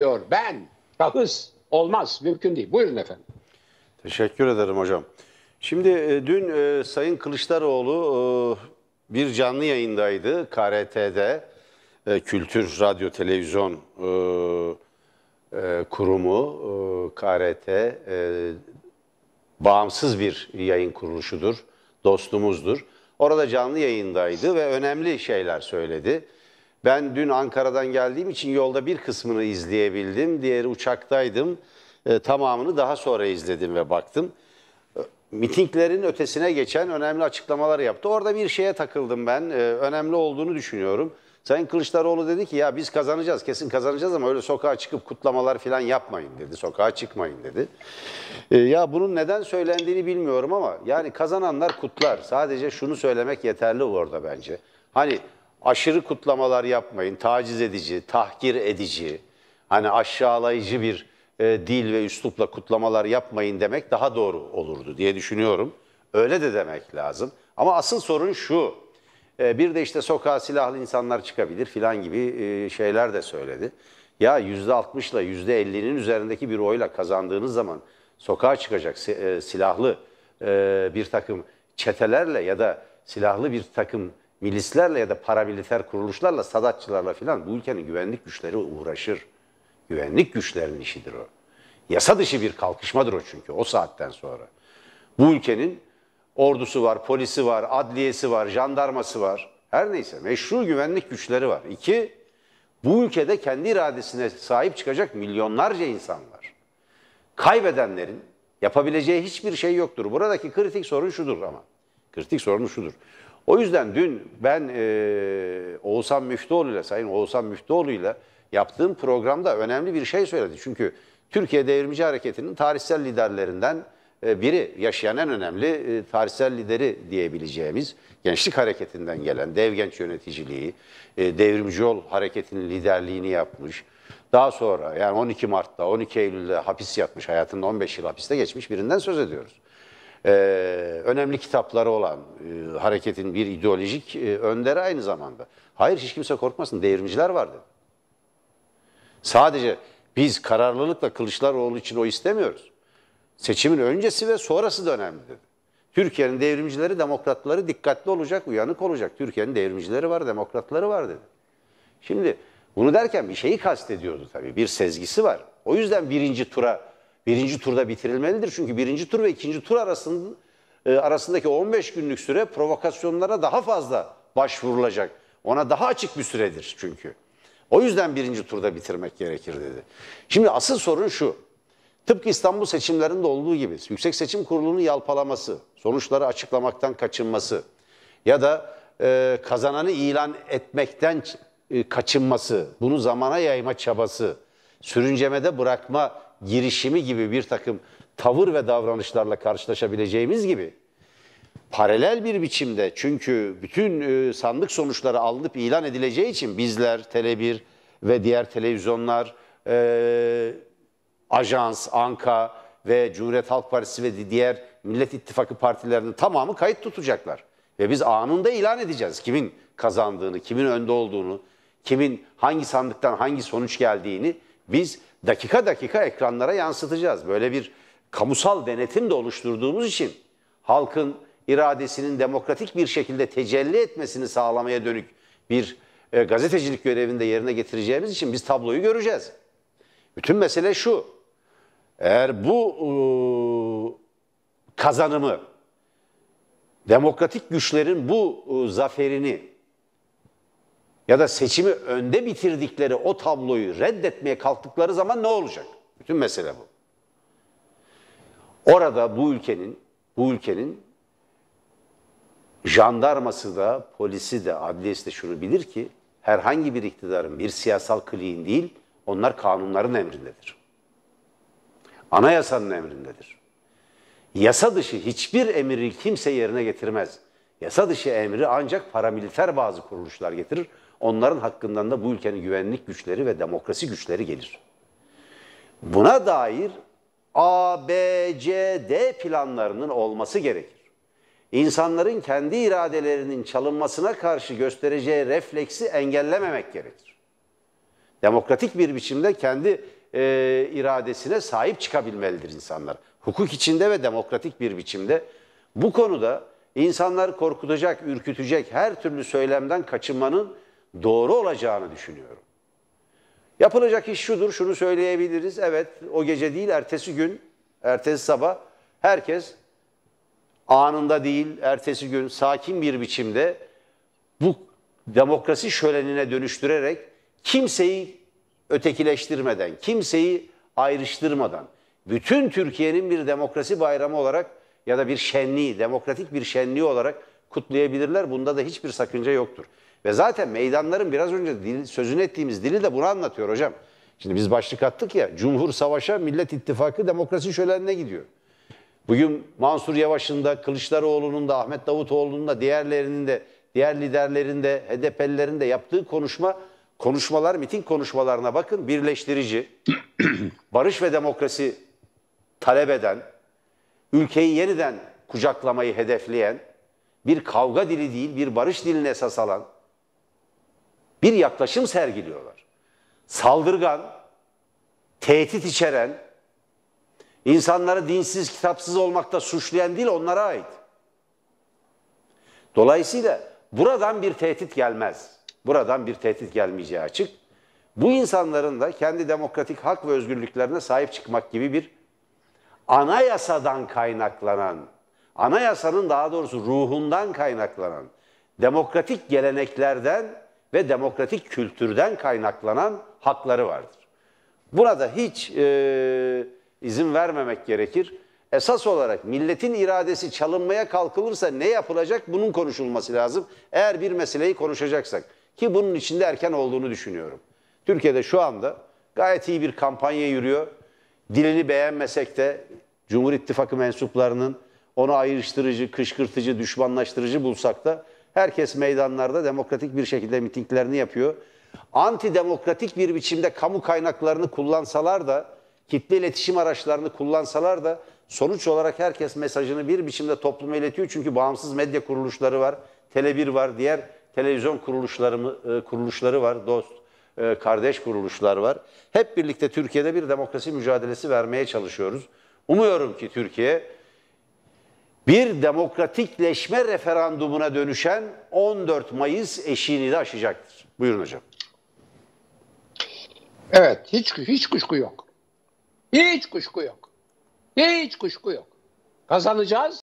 diyor. Ben şahıs olmaz. Mümkün değil. Buyurun efendim. Teşekkür ederim hocam. Şimdi e, dün e, Sayın Kılıçdaroğlu e, bir canlı yayındaydı KRT'de. E, Kültür Radyo Televizyon e, e, Kurumu e, KRT e, bağımsız bir yayın kuruluşudur. Dostumuzdur. Orada canlı yayındaydı ve önemli şeyler söyledi. Ben dün Ankara'dan geldiğim için yolda bir kısmını izleyebildim. Diğeri uçaktaydım. E, tamamını daha sonra izledim ve baktım. E, mitinglerin ötesine geçen önemli açıklamalar yaptı. Orada bir şeye takıldım ben. E, önemli olduğunu düşünüyorum. Sayın Kılıçdaroğlu dedi ki ya biz kazanacağız kesin kazanacağız ama öyle sokağa çıkıp kutlamalar falan yapmayın dedi. Sokağa çıkmayın dedi. E, ya bunun neden söylendiğini bilmiyorum ama yani kazananlar kutlar. Sadece şunu söylemek yeterli orada bence. Hani aşırı kutlamalar yapmayın. Taciz edici, tahkir edici, hani aşağılayıcı bir e, dil ve üslupla kutlamalar yapmayın demek daha doğru olurdu diye düşünüyorum. Öyle de demek lazım. Ama asıl sorun şu. E, bir de işte sokağa silahlı insanlar çıkabilir filan gibi e, şeyler de söyledi. Ya %60 ile %50'nin üzerindeki bir oyla kazandığınız zaman sokağa çıkacak e, silahlı e, bir takım çetelerle ya da silahlı bir takım milislerle ya da paramiliter kuruluşlarla, sadatçılarla filan bu ülkenin güvenlik güçleri uğraşır. Güvenlik güçlerinin işidir o. Yasa dışı bir kalkışmadır o çünkü o saatten sonra. Bu ülkenin ordusu var, polisi var, adliyesi var, jandarması var. Her neyse meşru güvenlik güçleri var. İki, bu ülkede kendi iradesine sahip çıkacak milyonlarca insan var. Kaybedenlerin yapabileceği hiçbir şey yoktur. Buradaki kritik sorun şudur ama. Kritik sorun şudur. O yüzden dün ben e, Oğuzhan Müftüoğlu ile Sayın Oğuzhan Müftüoğlu ile yaptığım programda önemli bir şey söyledi. Çünkü Türkiye Devrimci Hareketi'nin tarihsel liderlerinden e, biri, yaşayan en önemli e, tarihsel lideri diyebileceğimiz gençlik hareketinden gelen dev genç yöneticiliği, e, devrimci yol hareketinin liderliğini yapmış. Daha sonra yani 12 Mart'ta, 12 Eylül'de hapis yatmış, hayatında 15 yıl hapiste geçmiş birinden söz ediyoruz e, önemli kitapları olan e, hareketin bir ideolojik e, önderi aynı zamanda. Hayır hiç kimse korkmasın devrimciler vardı. Sadece biz kararlılıkla Kılıçdaroğlu için o istemiyoruz. Seçimin öncesi ve sonrası da önemli dedi. Türkiye'nin devrimcileri, demokratları dikkatli olacak, uyanık olacak. Türkiye'nin devrimcileri var, demokratları var dedi. Şimdi bunu derken bir şeyi kastediyordu tabii. Bir sezgisi var. O yüzden birinci tura birinci turda bitirilmelidir. Çünkü birinci tur ve ikinci tur arasında, e, arasındaki 15 günlük süre provokasyonlara daha fazla başvurulacak. Ona daha açık bir süredir çünkü. O yüzden birinci turda bitirmek gerekir dedi. Şimdi asıl sorun şu. Tıpkı İstanbul seçimlerinde olduğu gibi Yüksek Seçim Kurulu'nun yalpalaması, sonuçları açıklamaktan kaçınması ya da e, kazananı ilan etmekten e, kaçınması, bunu zamana yayma çabası, sürüncemede bırakma girişimi gibi bir takım tavır ve davranışlarla karşılaşabileceğimiz gibi paralel bir biçimde çünkü bütün e, sandık sonuçları alınıp ilan edileceği için bizler, Tele1 ve diğer televizyonlar, e, ajans, anka ve Cumhuriyet Halk Partisi ve diğer Millet İttifakı partilerinin tamamı kayıt tutacaklar. Ve biz anında ilan edeceğiz kimin kazandığını, kimin önde olduğunu, kimin hangi sandıktan hangi sonuç geldiğini biz dakika dakika ekranlara yansıtacağız. Böyle bir kamusal denetim de oluşturduğumuz için halkın iradesinin demokratik bir şekilde tecelli etmesini sağlamaya dönük bir e, gazetecilik görevinde yerine getireceğimiz için biz tabloyu göreceğiz. Bütün mesele şu. Eğer bu e, kazanımı, demokratik güçlerin bu e, zaferini ya da seçimi önde bitirdikleri o tabloyu reddetmeye kalktıkları zaman ne olacak? Bütün mesele bu. Orada bu ülkenin bu ülkenin jandarması da, polisi de, adliyesi de şunu bilir ki herhangi bir iktidarın bir siyasal kliğin değil, onlar kanunların emrindedir. Anayasanın emrindedir. Yasa dışı hiçbir emiri kimse yerine getirmez. Yasa dışı emri ancak paramiliter bazı kuruluşlar getirir. Onların hakkından da bu ülkenin güvenlik güçleri ve demokrasi güçleri gelir. Buna dair A, B, C, D planlarının olması gerekir. İnsanların kendi iradelerinin çalınmasına karşı göstereceği refleksi engellememek gerekir. Demokratik bir biçimde kendi e, iradesine sahip çıkabilmelidir insanlar. Hukuk içinde ve demokratik bir biçimde bu konuda insanları korkutacak, ürkütecek her türlü söylemden kaçınmanın doğru olacağını düşünüyorum. Yapılacak iş şudur, şunu söyleyebiliriz. Evet, o gece değil, ertesi gün, ertesi sabah herkes anında değil, ertesi gün sakin bir biçimde bu demokrasi şölenine dönüştürerek kimseyi ötekileştirmeden, kimseyi ayrıştırmadan, bütün Türkiye'nin bir demokrasi bayramı olarak ya da bir şenliği, demokratik bir şenliği olarak kutlayabilirler. Bunda da hiçbir sakınca yoktur. Ve zaten meydanların biraz önce dil, sözünü ettiğimiz dili de bunu anlatıyor hocam. Şimdi biz başlık attık ya, Cumhur Savaş'a, Millet İttifakı demokrasi şölenine gidiyor. Bugün Mansur Yavaş'ın da, Kılıçdaroğlu'nun da, Ahmet Davutoğlu'nun da, diğerlerinin de, diğer liderlerin de, HDP'lilerin de yaptığı konuşma, konuşmalar, miting konuşmalarına bakın birleştirici, barış ve demokrasi talep eden, ülkeyi yeniden kucaklamayı hedefleyen, bir kavga dili değil, bir barış diline esas alan bir yaklaşım sergiliyorlar. Saldırgan, tehdit içeren, insanları dinsiz, kitapsız olmakta suçlayan dil onlara ait. Dolayısıyla buradan bir tehdit gelmez. Buradan bir tehdit gelmeyeceği açık. Bu insanların da kendi demokratik hak ve özgürlüklerine sahip çıkmak gibi bir anayasadan kaynaklanan, anayasanın daha doğrusu ruhundan kaynaklanan, demokratik geleneklerden ve demokratik kültürden kaynaklanan hakları vardır. Burada hiç e, izin vermemek gerekir. Esas olarak milletin iradesi çalınmaya kalkılırsa ne yapılacak bunun konuşulması lazım. Eğer bir meseleyi konuşacaksak ki bunun içinde erken olduğunu düşünüyorum. Türkiye'de şu anda gayet iyi bir kampanya yürüyor dilini beğenmesek de Cumhur İttifakı mensuplarının onu ayrıştırıcı, kışkırtıcı, düşmanlaştırıcı bulsak da herkes meydanlarda demokratik bir şekilde mitinglerini yapıyor. Antidemokratik bir biçimde kamu kaynaklarını kullansalar da, kitle iletişim araçlarını kullansalar da sonuç olarak herkes mesajını bir biçimde topluma iletiyor. Çünkü bağımsız medya kuruluşları var, Tele1 var, diğer televizyon kuruluşları, e, kuruluşları var, Dost, e, kardeş kuruluşlar var. Hep birlikte Türkiye'de bir demokrasi mücadelesi vermeye çalışıyoruz. Umuyorum ki Türkiye bir demokratikleşme referandumuna dönüşen 14 Mayıs eşiğini de aşacaktır. Buyurun hocam. Evet, hiç hiç kuşku yok. Hiç kuşku yok. Hiç kuşku yok. Kazanacağız.